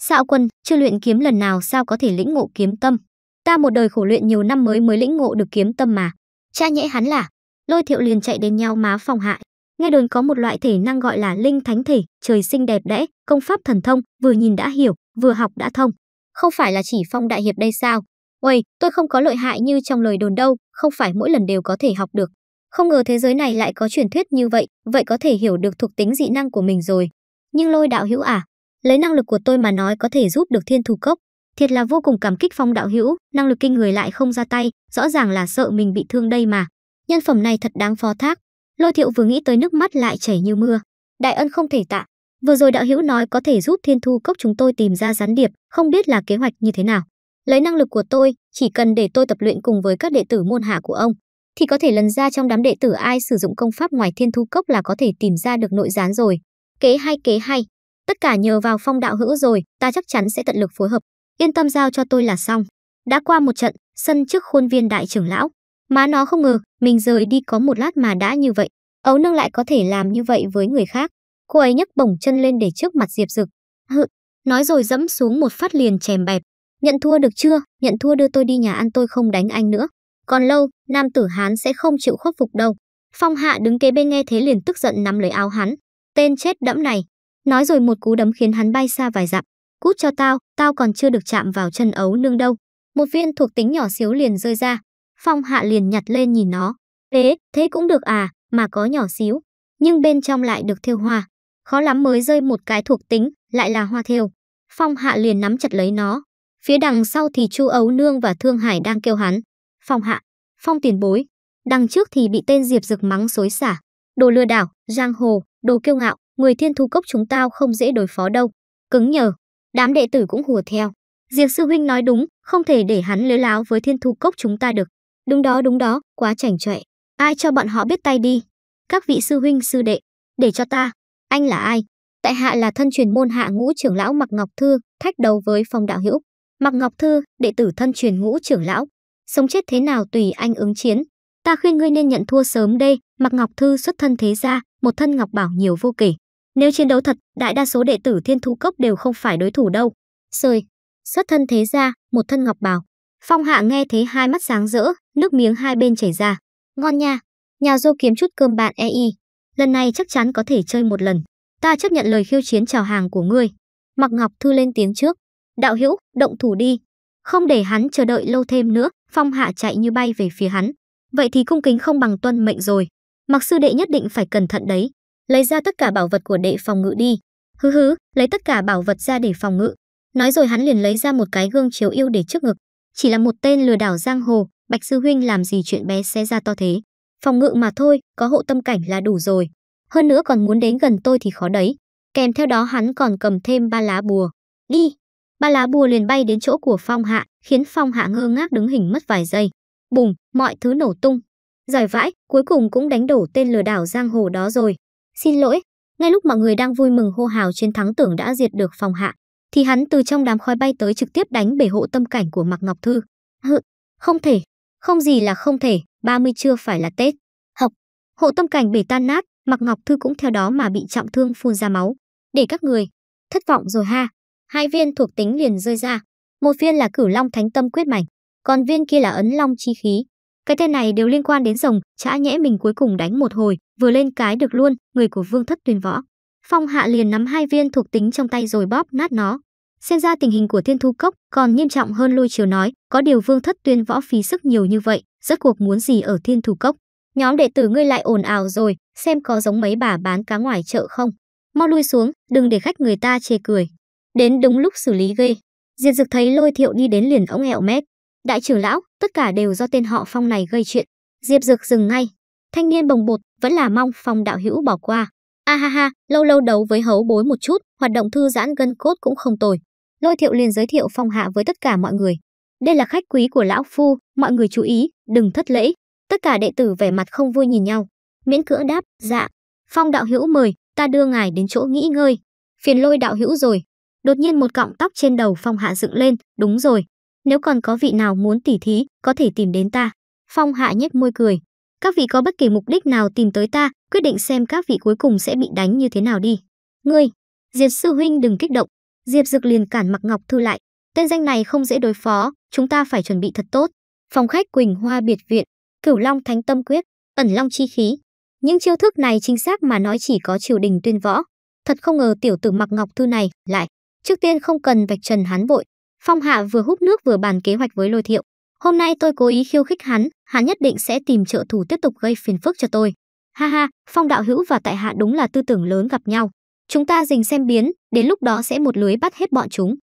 Xạo quân, chưa luyện kiếm lần nào sao có thể lĩnh ngộ kiếm tâm? Ta một đời khổ luyện nhiều năm mới mới lĩnh ngộ được kiếm tâm mà. Cha nhẽ hắn là, lôi thiệu liền chạy đến nhau má phòng hại. Nghe đồn có một loại thể năng gọi là linh thánh thể, trời sinh đẹp đẽ, công pháp thần thông, vừa nhìn đã hiểu, vừa học đã thông. Không phải là chỉ phong đại hiệp đây sao? Uầy, tôi không có lợi hại như trong lời đồn đâu, không phải mỗi lần đều có thể học được. Không ngờ thế giới này lại có truyền thuyết như vậy, vậy có thể hiểu được thuộc tính dị năng của mình rồi. Nhưng lôi đạo hữu à, Lấy năng lực của tôi mà nói có thể giúp được thiên thủ cốc. Thiệt là vô cùng cảm kích phong đạo hữu, năng lực kinh người lại không ra tay, rõ ràng là sợ mình bị thương đây mà. Nhân phẩm này thật đáng phó thác. Lôi thiệu vừa nghĩ tới nước mắt lại chảy như mưa. Đại ân không thể tạ. Vừa rồi đạo hữu nói có thể giúp thiên thu cốc chúng tôi tìm ra gián điệp, không biết là kế hoạch như thế nào. Lấy năng lực của tôi, chỉ cần để tôi tập luyện cùng với các đệ tử môn hạ của ông, thì có thể lần ra trong đám đệ tử ai sử dụng công pháp ngoài thiên thu cốc là có thể tìm ra được nội gián rồi. Kế hay kế hay. Tất cả nhờ vào phong đạo hữu rồi, ta chắc chắn sẽ tận lực phối hợp. Yên tâm giao cho tôi là xong. Đã qua một trận, sân trước khuôn viên đại trưởng lão. Má nó không ngờ, mình rời đi có một lát mà đã như vậy. Ấu nương lại có thể làm như vậy với người khác. Cô ấy nhấc bổng chân lên để trước mặt Diệp Dực. Hự, nói rồi dẫm xuống một phát liền chèm bẹp. Nhận thua được chưa, nhận thua đưa tôi đi nhà ăn tôi không đánh anh nữa. Còn lâu, nam tử Hán sẽ không chịu khuất phục đâu. Phong hạ đứng kế bên nghe thế liền tức giận nắm lấy áo hắn. Tên chết đẫm này, Nói rồi một cú đấm khiến hắn bay xa vài dặm. Cút cho tao, tao còn chưa được chạm vào chân ấu nương đâu. Một viên thuộc tính nhỏ xíu liền rơi ra. Phong hạ liền nhặt lên nhìn nó. Ế, thế cũng được à, mà có nhỏ xíu. Nhưng bên trong lại được thêu hoa. Khó lắm mới rơi một cái thuộc tính, lại là hoa thêu. Phong hạ liền nắm chặt lấy nó. Phía đằng sau thì chu ấu nương và thương hải đang kêu hắn. Phong hạ, phong tiền bối. Đằng trước thì bị tên Diệp Dực mắng xối xả. Đồ lừa đảo, giang hồ, đồ kiêu ngạo, người thiên thu cốc chúng tao không dễ đối phó đâu. Cứng nhờ, đám đệ tử cũng hùa theo. Diệp sư huynh nói đúng, không thể để hắn lưới láo với thiên thu cốc chúng ta được. Đúng đó, đúng đó, quá chảnh chọe. Ai cho bọn họ biết tay đi. Các vị sư huynh sư đệ, để cho ta. Anh là ai? Tại hạ là thân truyền môn hạ ngũ trưởng lão Mạc Ngọc Thư, thách đấu với phong đạo hữu. Mạc Ngọc Thư, đệ tử thân truyền ngũ trưởng lão. Sống chết thế nào tùy anh ứng chiến. Ta khuyên ngươi nên nhận thua sớm đây, Mạc Ngọc Thư xuất thân thế gia, một thân ngọc bảo nhiều vô kể, nếu chiến đấu thật, đại đa số đệ tử Thiên Thú Cốc đều không phải đối thủ đâu. Sơi, xuất thân thế gia, một thân ngọc bào. Phong Hạ nghe thế hai mắt sáng rỡ, nước miếng hai bên chảy ra. Ngon nha, nhà dô kiếm chút cơm bạn EI. Lần này chắc chắn có thể chơi một lần. Ta chấp nhận lời khiêu chiến chào hàng của ngươi. Mặc Ngọc Thư lên tiếng trước. Đạo hữu, động thủ đi. Không để hắn chờ đợi lâu thêm nữa, Phong Hạ chạy như bay về phía hắn. Vậy thì cung kính không bằng tuân mệnh rồi. Mặc sư đệ nhất định phải cẩn thận đấy lấy ra tất cả bảo vật của đệ phòng ngự đi. Hứ hứ, lấy tất cả bảo vật ra để phòng ngự. Nói rồi hắn liền lấy ra một cái gương chiếu yêu để trước ngực. Chỉ là một tên lừa đảo giang hồ, Bạch Sư Huynh làm gì chuyện bé xé ra to thế. Phòng ngự mà thôi, có hộ tâm cảnh là đủ rồi. Hơn nữa còn muốn đến gần tôi thì khó đấy. Kèm theo đó hắn còn cầm thêm ba lá bùa. Đi! Ba lá bùa liền bay đến chỗ của Phong Hạ, khiến Phong Hạ ngơ ngác đứng hình mất vài giây. Bùng, mọi thứ nổ tung. Giải vãi, cuối cùng cũng đánh đổ tên lừa đảo giang hồ đó rồi. Xin lỗi, ngay lúc mọi người đang vui mừng hô hào chiến thắng tưởng đã diệt được phòng hạ, thì hắn từ trong đám khói bay tới trực tiếp đánh bể hộ tâm cảnh của Mạc Ngọc Thư. Hự, không thể, không gì là không thể, ba mươi chưa phải là Tết. Học, hộ tâm cảnh bể tan nát, Mạc Ngọc Thư cũng theo đó mà bị trọng thương phun ra máu. Để các người, thất vọng rồi ha. Hai viên thuộc tính liền rơi ra, một viên là cửu long thánh tâm quyết mảnh, còn viên kia là ấn long chi khí. Cái tên này đều liên quan đến rồng, chả nhẽ mình cuối cùng đánh một hồi, vừa lên cái được luôn, người của Vương Thất Tuyên Võ. Phong Hạ liền nắm hai viên thuộc tính trong tay rồi bóp nát nó. Xem ra tình hình của Thiên Thu Cốc còn nghiêm trọng hơn Lôi Triều nói, có điều Vương Thất Tuyên Võ phí sức nhiều như vậy, rất cuộc muốn gì ở Thiên Thu Cốc? Nhóm đệ tử ngươi lại ồn ào rồi, xem có giống mấy bà bán cá ngoài chợ không? Mau lui xuống, đừng để khách người ta chê cười. Đến đúng lúc xử lý ghê. Diệt Dực thấy Lôi Thiệu đi đến liền ống ẹo mép đại trưởng lão, tất cả đều do tên họ Phong này gây chuyện. Diệp Dược dừng ngay. Thanh niên bồng bột, vẫn là mong Phong đạo hữu bỏ qua. A ha ha, lâu lâu đấu với hấu bối một chút, hoạt động thư giãn gân cốt cũng không tồi. Lôi Thiệu liền giới thiệu Phong Hạ với tất cả mọi người. Đây là khách quý của lão phu, mọi người chú ý, đừng thất lễ. Tất cả đệ tử vẻ mặt không vui nhìn nhau, miễn cưỡng đáp, "Dạ, Phong đạo hữu mời, ta đưa ngài đến chỗ nghỉ ngơi." Phiền Lôi đạo hữu rồi. Đột nhiên một cọng tóc trên đầu Phong Hạ dựng lên, "Đúng rồi, nếu còn có vị nào muốn tỉ thí, có thể tìm đến ta. Phong Hạ nhếch môi cười. Các vị có bất kỳ mục đích nào tìm tới ta, quyết định xem các vị cuối cùng sẽ bị đánh như thế nào đi. Ngươi, Diệp sư huynh đừng kích động. Diệp Dực liền cản Mặc Ngọc Thư lại. Tên danh này không dễ đối phó, chúng ta phải chuẩn bị thật tốt. Phòng khách Quỳnh Hoa biệt viện, Cửu Long Thánh Tâm Quyết, ẩn long chi khí. Những chiêu thức này chính xác mà nói chỉ có triều đình tuyên võ. Thật không ngờ tiểu tử Mặc Ngọc Thư này lại. Trước tiên không cần vạch trần hắn vội, Phong Hạ vừa húp nước vừa bàn kế hoạch với Lôi Thiệu. Hôm nay tôi cố ý khiêu khích hắn, hắn nhất định sẽ tìm trợ thủ tiếp tục gây phiền phức cho tôi. Ha ha, Phong đạo hữu và tại hạ đúng là tư tưởng lớn gặp nhau. Chúng ta dình xem biến, đến lúc đó sẽ một lưới bắt hết bọn chúng.